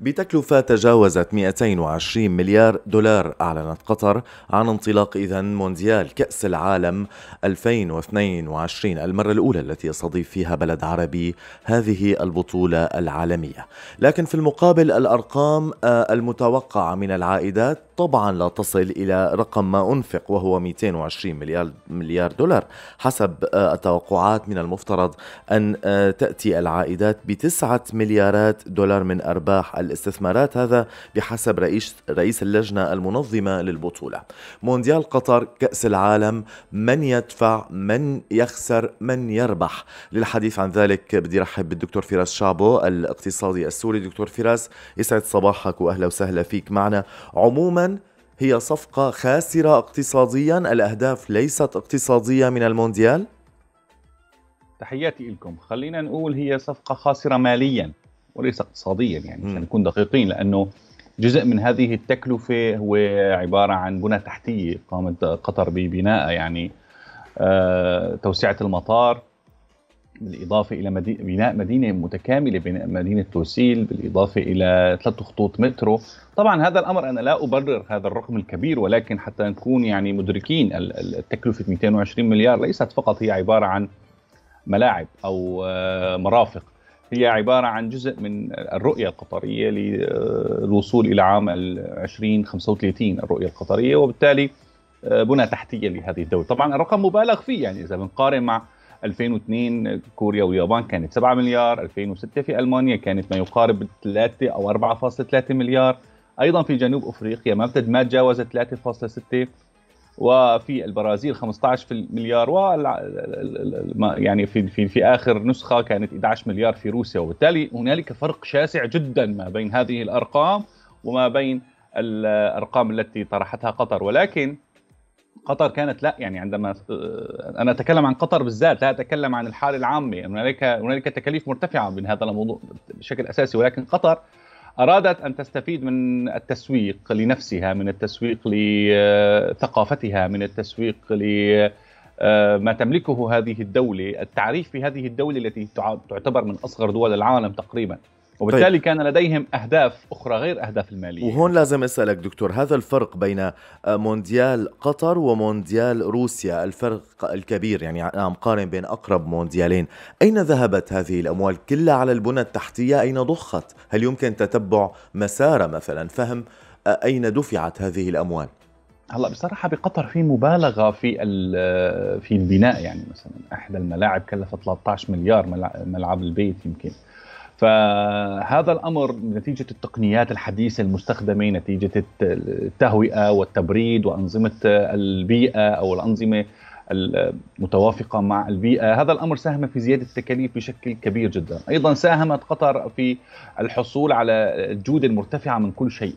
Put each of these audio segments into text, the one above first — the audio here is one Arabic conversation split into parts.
بتكلفة تجاوزت 220 مليار دولار أعلنت قطر عن انطلاق إذا مونديال كأس العالم 2022 المرة الأولى التي يستضيف فيها بلد عربي هذه البطولة العالمية لكن في المقابل الأرقام آه، المتوقعة من العائدات طبعا لا تصل إلى رقم ما أنفق وهو 220 مليار مليار دولار حسب آه، التوقعات من المفترض أن آه، تأتي العائدات بتسعة مليارات دولار من أرباح الاستثمارات هذا بحسب رئيس رئيس اللجنة المنظمة للبطولة مونديال قطر كأس العالم من يدفع من يخسر من يربح للحديث عن ذلك بدي رحب بالدكتور فراس شعبو الاقتصادي السوري دكتور فراس يسعد صباحك وأهلا وسهلا فيك معنا عموما هي صفقة خاسرة اقتصاديا الأهداف ليست اقتصادية من المونديال؟ تحياتي لكم خلينا نقول هي صفقة خاسرة ماليا وليس اقتصاديا يعني عشان نكون دقيقين لانه جزء من هذه التكلفه هو عباره عن بنى تحتيه قامت قطر ببنائها يعني آه، توسعه المطار بالإضافة إلى بناء مدينة متكاملة مدينة توسيل بالإضافة إلى ثلاث خطوط مترو طبعا هذا الأمر أنا لا أبرر هذا الرقم الكبير ولكن حتى نكون يعني مدركين التكلفة 220 مليار ليست فقط هي عبارة عن ملاعب أو آه، مرافق هي عبارة عن جزء من الرؤية القطرية للوصول إلى عام 2035 الرؤية القطرية وبالتالي آه، بنى تحتية لهذه الدولة طبعا الرقم مبالغ فيه يعني إذا بنقارن مع 2002 كوريا واليابان كانت 7 مليار 2006 في ألمانيا كانت ما يقارب 3 أو 4.3 مليار أيضا في جنوب أفريقيا ما بتد ما تجاوزت 3.6 وفي البرازيل 15 مليار و يعني في في في اخر نسخه كانت 11 مليار في روسيا وبالتالي هنالك فرق شاسع جدا ما بين هذه الارقام وما بين الارقام التي طرحتها قطر ولكن قطر كانت لا يعني عندما آه، انا اتكلم عن قطر بالذات لا اتكلم عن الحاله العامه هنالك هنالك تكاليف مرتفعه من هذا الموضوع بشكل اساسي ولكن قطر أرادت أن تستفيد من التسويق لنفسها من التسويق لثقافتها آه، من التسويق لما آه، تملكه هذه الدولة التعريف بهذه الدولة التي تعتبر من أصغر دول العالم تقريباً طيب. وبالتالي طيب. كان لديهم اهداف اخرى غير اهداف الماليه وهون لازم اسالك دكتور هذا الفرق بين آه، مونديال قطر ومونديال روسيا الفرق الكبير يعني عم قارن بين اقرب مونديالين اين ذهبت هذه الاموال كلها على البنى التحتيه اين ضخت هل يمكن تتبع مسارها مثلا فهم آه، اين دفعت هذه الاموال هلا بصراحه بقطر في مبالغه في في البناء يعني مثلا احدى الملاعب كلفت 13 مليار ملعب البيت يمكن فهذا الامر نتيجه التقنيات الحديثه المستخدمه نتيجه التهوئه والتبريد وانظمه البيئه او الانظمه المتوافقه مع البيئه، هذا الامر ساهم في زياده التكاليف بشكل كبير جدا، ايضا ساهمت قطر في الحصول على الجوده المرتفعه من كل شيء.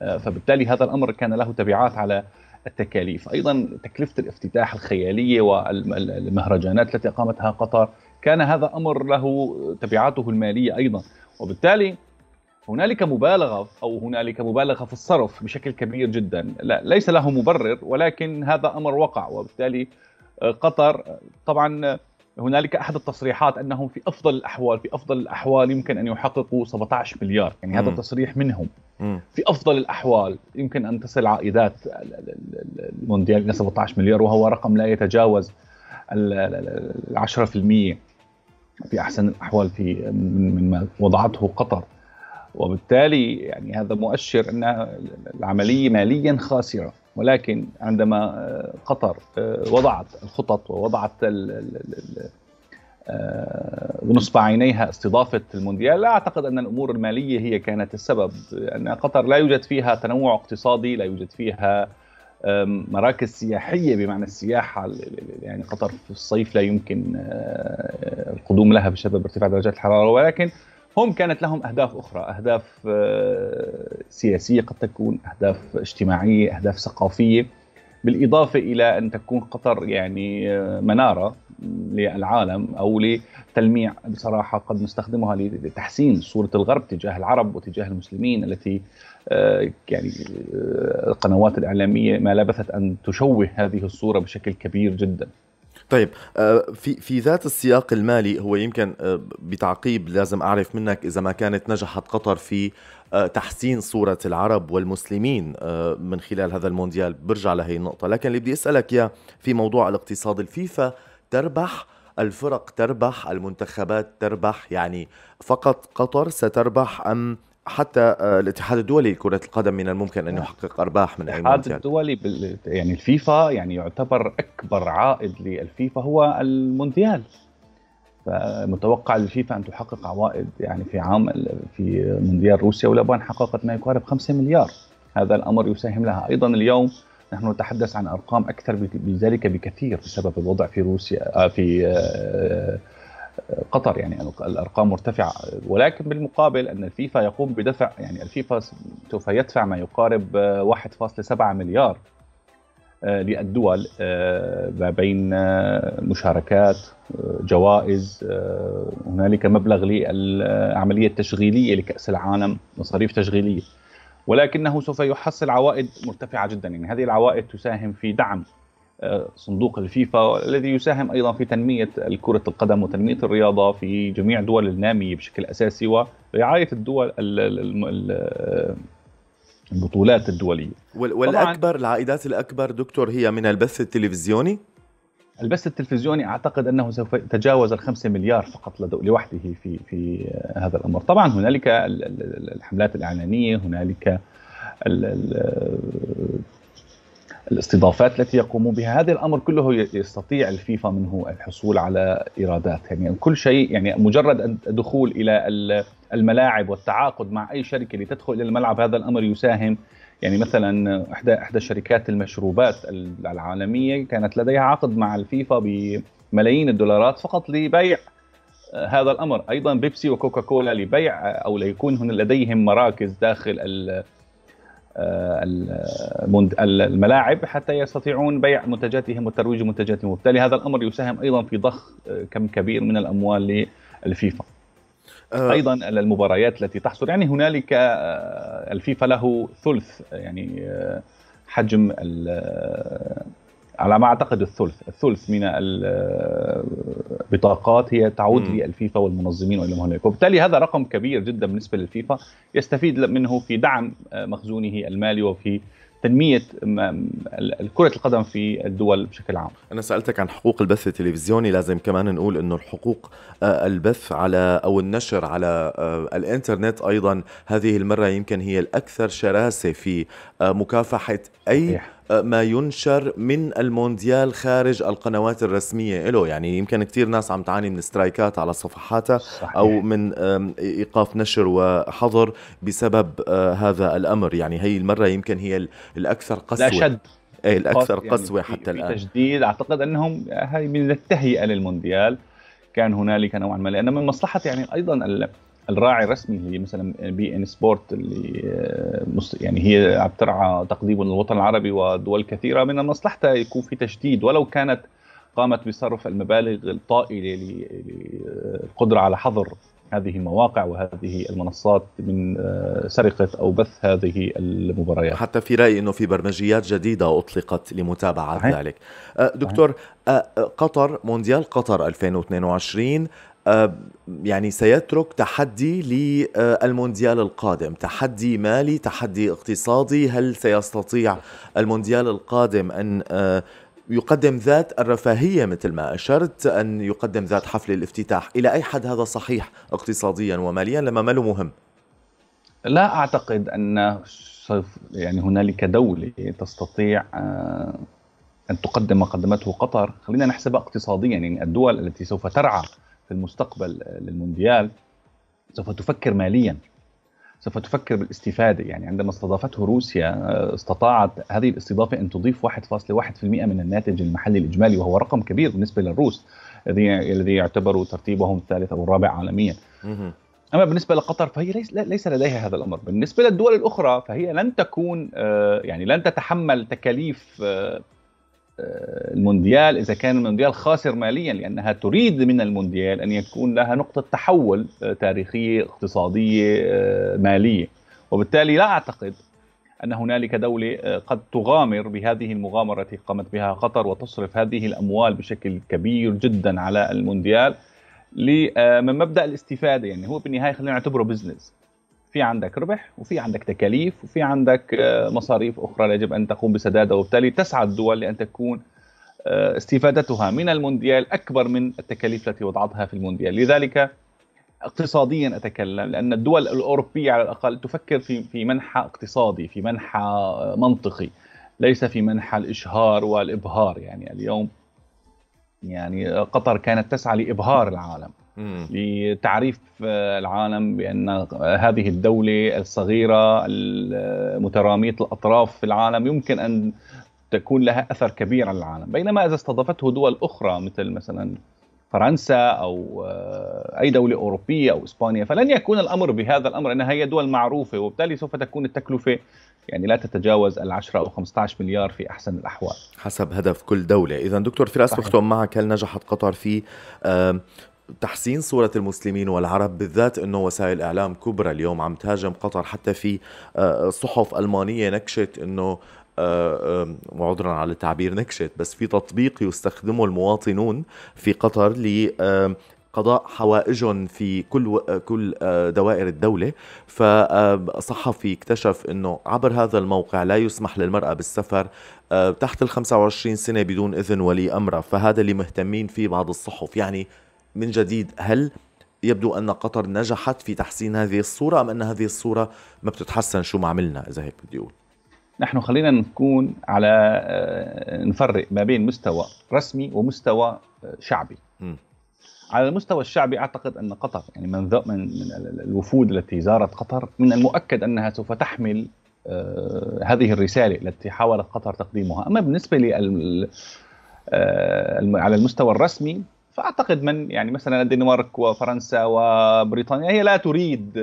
فبالتالي هذا الامر كان له تبعات على التكاليف، ايضا تكلفه الافتتاح الخياليه والمهرجانات التي اقامتها قطر كان هذا امر له تبعاته الماليه ايضا وبالتالي هنالك مبالغه او هنالك مبالغه في الصرف بشكل كبير جدا لا ليس له مبرر ولكن هذا امر وقع وبالتالي آه، قطر آه، طبعا آه، هنالك احد التصريحات انهم في افضل الاحوال في افضل الاحوال يمكن ان يحققوا 17 مليار يعني م. هذا تصريح منهم في افضل الاحوال يمكن ان تصل عائدات المونديال الى 17 مليار وهو رقم لا يتجاوز ال 10% في احسن الاحوال في من ما وضعته قطر وبالتالي يعني هذا مؤشر ان العمليه ماليا خاسره ولكن عندما آه، قطر آه، وضعت الخطط ووضعت بنصب آه، عينيها استضافه المونديال لا اعتقد ان الامور الماليه هي كانت السبب ان قطر لا يوجد فيها تنوع اقتصادي لا يوجد فيها مراكز سياحيه بمعنى السياحه يعني قطر في الصيف لا يمكن آه، آه، القدوم لها بسبب ارتفاع درجات الحراره ولكن هم كانت لهم اهداف اخرى، اهداف آه، سياسيه قد تكون، اهداف اجتماعيه، اهداف ثقافيه بالاضافه الى ان تكون قطر يعني مناره للعالم او تلميع بصراحه قد نستخدمها لتحسين صوره الغرب تجاه العرب وتجاه المسلمين التي آه، يعني آه، القنوات الاعلاميه ما لبثت ان تشوه هذه الصوره بشكل كبير جدا. طيب آه، في في ذات السياق المالي هو يمكن بتعقيب لازم اعرف منك اذا ما كانت نجحت قطر في تحسين صورة العرب والمسلمين من خلال هذا المونديال برجع لهي النقطة لكن اللي بدي أسألك يا في موضوع الاقتصاد الفيفا تربح الفرق تربح المنتخبات تربح يعني فقط قطر ستربح أم حتى آه، الاتحاد الدولي لكرة القدم من الممكن أن نعم. يحقق أرباح من أي الاتحاد الدولي بال... يعني الفيفا يعني يعتبر أكبر عائد للفيفا هو المونديال فمتوقع للفيفا أن تحقق عوائد يعني في عام في مونديال روسيا واليابان حققت ما يقارب 5 مليار هذا الأمر يساهم لها أيضا اليوم نحن نتحدث عن ارقام اكثر بذلك بكثير بسبب الوضع في روسيا آه، في آه، آه، قطر يعني الارقام مرتفعه ولكن بالمقابل ان الفيفا يقوم بدفع يعني الفيفا سوف يدفع ما يقارب 1.7 مليار للدول ما بين مشاركات جوائز هنالك مبلغ للعمليه التشغيليه لكاس العالم مصاريف تشغيليه ولكنه سوف يحصل عوائد مرتفعه جدا يعني هذه العوائد تساهم في دعم آه، صندوق الفيفا الذي يساهم ايضا في تنميه كره القدم وتنميه الرياضه في جميع دول الناميه بشكل اساسي ورعايه الدول البطولات الدوليه والاكبر العائدات الاكبر دكتور هي من البث التلفزيوني البث التلفزيوني اعتقد انه سوف يتجاوز ال 5 مليار فقط لوحده في في هذا الامر، طبعا هنالك الحملات الاعلانيه، هنالك الاستضافات التي يقومون بها، هذا الامر كله يستطيع الفيفا منه الحصول على ايرادات، يعني كل شيء يعني مجرد الدخول الى الملاعب والتعاقد مع اي شركه لتدخل الى الملعب هذا الامر يساهم يعني مثلا احدى احدى شركات المشروبات العالميه كانت لديها عقد مع الفيفا بملايين الدولارات فقط لبيع آه، هذا الامر ايضا بيبسي وكوكا كولا لبيع آه، او ليكون لديهم مراكز داخل آه، الملاعب حتى يستطيعون بيع منتجاتهم وترويج منتجاتهم وبالتالي هذا الامر يساهم ايضا في ضخ كم كبير من الاموال للفيفا آه، ايضا المباريات التي تحصل يعني هنالك آه، الفيفا له ثلث يعني آه، حجم على ما اعتقد الثلث الثلث من البطاقات هي تعود للفيفا والمنظمين والى هنالك وبالتالي هذا رقم كبير جدا بالنسبه للفيفا يستفيد منه في دعم مخزونه المالي وفي تنميه كره القدم في الدول بشكل عام. انا سالتك عن حقوق البث التلفزيوني، لازم كمان نقول انه الحقوق آه، البث على او النشر على آه، الانترنت ايضا هذه المره يمكن هي الاكثر شراسه في آه، مكافحه اي صحيح. ما ينشر من المونديال خارج القنوات الرسمية له يعني يمكن كثير ناس عم تعاني من سترايكات على صفحاتها صحيح. أو من إيقاف نشر وحظر بسبب آه، هذا الأمر يعني هي المرة يمكن هي الأكثر قسوة لا شد إيه، الاكثر يعني قسوه يعني حتى الان تجديد اعتقد انهم هاي من التهيئه للمونديال كان هنالك نوعا ما لان من مصلحه يعني ايضا الراعي الرسمي اللي مثلا بي ان سبورت اللي آه، يعني هي عم ترعى تقديم للوطن العربي ودول كثيره من مصلحتها يكون في تشديد ولو كانت قامت بصرف المبالغ الطائله للقدره على حظر هذه المواقع وهذه المنصات من آه، سرقة أو بث هذه المباريات حتى في رأيي أنه في برمجيات جديدة أطلقت لمتابعة ذلك آه، دكتور قطر مونديال قطر 2022 يعني سيترك تحدي للمونديال القادم تحدي مالي تحدي اقتصادي هل سيستطيع المونديال القادم أن أه، يقدم ذات الرفاهية مثل ما أشرت أن يقدم ذات حفل الافتتاح إلى أي حد هذا صحيح اقتصاديا وماليا لما ما له مهم لا أعتقد أن يعني هنالك دولة تستطيع أه، أن تقدم ما قدمته قطر خلينا نحسبها اقتصاديا يعني الدول التي سوف ترعى في المستقبل للمونديال سوف تفكر ماليا سوف تفكر بالاستفاده يعني عندما استضافته روسيا آه، استطاعت هذه الاستضافه ان تضيف 1.1% من الناتج المحلي الاجمالي وهو رقم كبير بالنسبه للروس الذي يعتبر ترتيبهم الثالث او الرابع عالميا اما بالنسبه لقطر فهي ليس ليس لديها هذا الامر بالنسبه للدول الاخرى فهي لن تكون آه، يعني لن تتحمل تكاليف آه، المونديال إذا كان المونديال خاسر ماليا لأنها تريد من المونديال أن يكون لها نقطة تحول آه، تاريخية اقتصادية آه، مالية وبالتالي لا أعتقد أن هنالك دولة آه، قد تغامر بهذه المغامرة التي قامت بها قطر وتصرف هذه الأموال بشكل كبير جدا على المونديال من مبدأ الاستفادة يعني هو بالنهاية خلينا نعتبره بزنس في عندك ربح وفي عندك تكاليف وفي عندك آه، مصاريف اخرى يجب ان تقوم بسدادها وبالتالي تسعى الدول لان تكون آه، استفادتها من المونديال اكبر من التكاليف التي وضعتها في المونديال لذلك اقتصاديا اتكلم لان الدول الاوروبيه على الاقل تفكر في في منحى اقتصادي في منحى آه، منطقي ليس في منحى الاشهار والابهار يعني اليوم يعني قطر كانت تسعى لابهار العالم لتعريف آه، العالم بان آه، هذه الدوله الصغيره المتراميه الاطراف في العالم يمكن ان تكون لها اثر كبير على العالم، بينما اذا استضافته دول اخرى مثل مثلا فرنسا او آه، اي دوله اوروبيه او اسبانيا فلن يكون الامر بهذا الامر انها هي دول معروفه وبالتالي سوف تكون التكلفه يعني لا تتجاوز ال10 او 15 مليار في احسن الاحوال حسب هدف كل دوله اذا دكتور فراس بختم معك هل نجحت قطر في تحسين صورة المسلمين والعرب بالذات أنه وسائل إعلام كبرى اليوم عم تهاجم قطر حتى في آه، آه، صحف ألمانية نكشت أنه وعذرا آه، على التعبير نكشت بس في تطبيق يستخدمه المواطنون في قطر ل قضاء حوائجهم في كل كل دوائر الدولة فصحفي اكتشف أنه عبر هذا الموقع لا يسمح للمرأة بالسفر تحت ال 25 سنة بدون إذن ولي أمرها فهذا اللي مهتمين فيه بعض الصحف يعني من جديد هل يبدو أن قطر نجحت في تحسين هذه الصورة أم أن هذه الصورة ما بتتحسن شو ما عملنا إذا هيك بدي أقول نحن خلينا نكون على آه، نفرق ما بين مستوى رسمي ومستوى آه، شعبي م. على المستوى الشعبي اعتقد ان قطر يعني من من الوفود التي زارت قطر من المؤكد انها سوف تحمل آه، هذه الرساله التي حاولت قطر تقديمها اما بالنسبه لل على المستوى الرسمي فاعتقد من يعني مثلا الدنمارك وفرنسا وبريطانيا هي لا تريد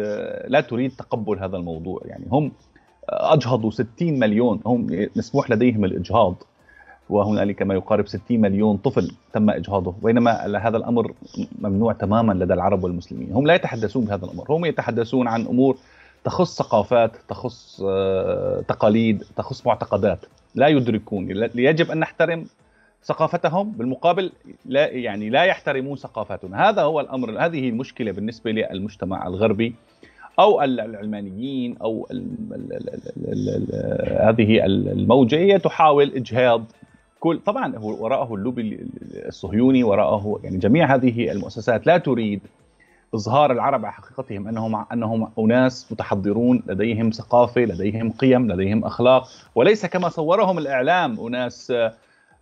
لا تريد تقبل هذا الموضوع يعني هم اجهضوا 60 مليون هم مسموح لديهم الاجهاض وهنالك ما يقارب 60 مليون طفل تم اجهاضه بينما هذا الامر ممنوع تماما لدى العرب والمسلمين هم لا يتحدثون بهذا الامر هم يتحدثون عن امور تخص ثقافات تخص آه، تقاليد تخص معتقدات لا يدركون يجب ان نحترم ثقافتهم بالمقابل لا يعني لا يحترمون ثقافتنا هذا هو الامر هذه المشكله بالنسبه للمجتمع الغربي او العلمانيين او ال ال ال هذه الموجه هي تحاول اجهاض كل طبعا هو وراءه اللوبي الصهيوني وراءه يعني جميع هذه المؤسسات لا تريد اظهار العرب على حقيقتهم انهم انهم اناس متحضرون لديهم ثقافه لديهم قيم لديهم اخلاق وليس كما صورهم الاعلام اناس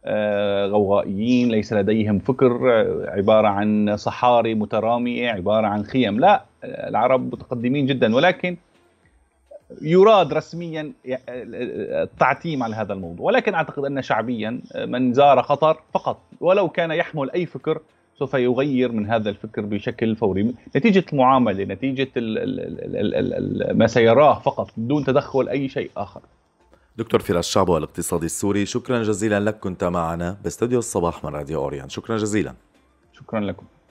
آه، غوغائيين ليس لديهم فكر عبارة عن صحاري مترامية عبارة عن خيم لا العرب متقدمين جدا ولكن يراد رسميا التعتيم على هذا الموضوع ولكن أعتقد أن شعبيا من زار قطر فقط ولو كان يحمل أي فكر سوف يغير من هذا الفكر بشكل فوري نتيجة المعاملة نتيجة ما سيراه فقط دون تدخل أي شيء آخر دكتور فراس شعبه الاقتصادي السوري شكرا جزيلا لك كنت معنا باستديو الصباح من راديو اوريان شكرا جزيلا شكرا لكم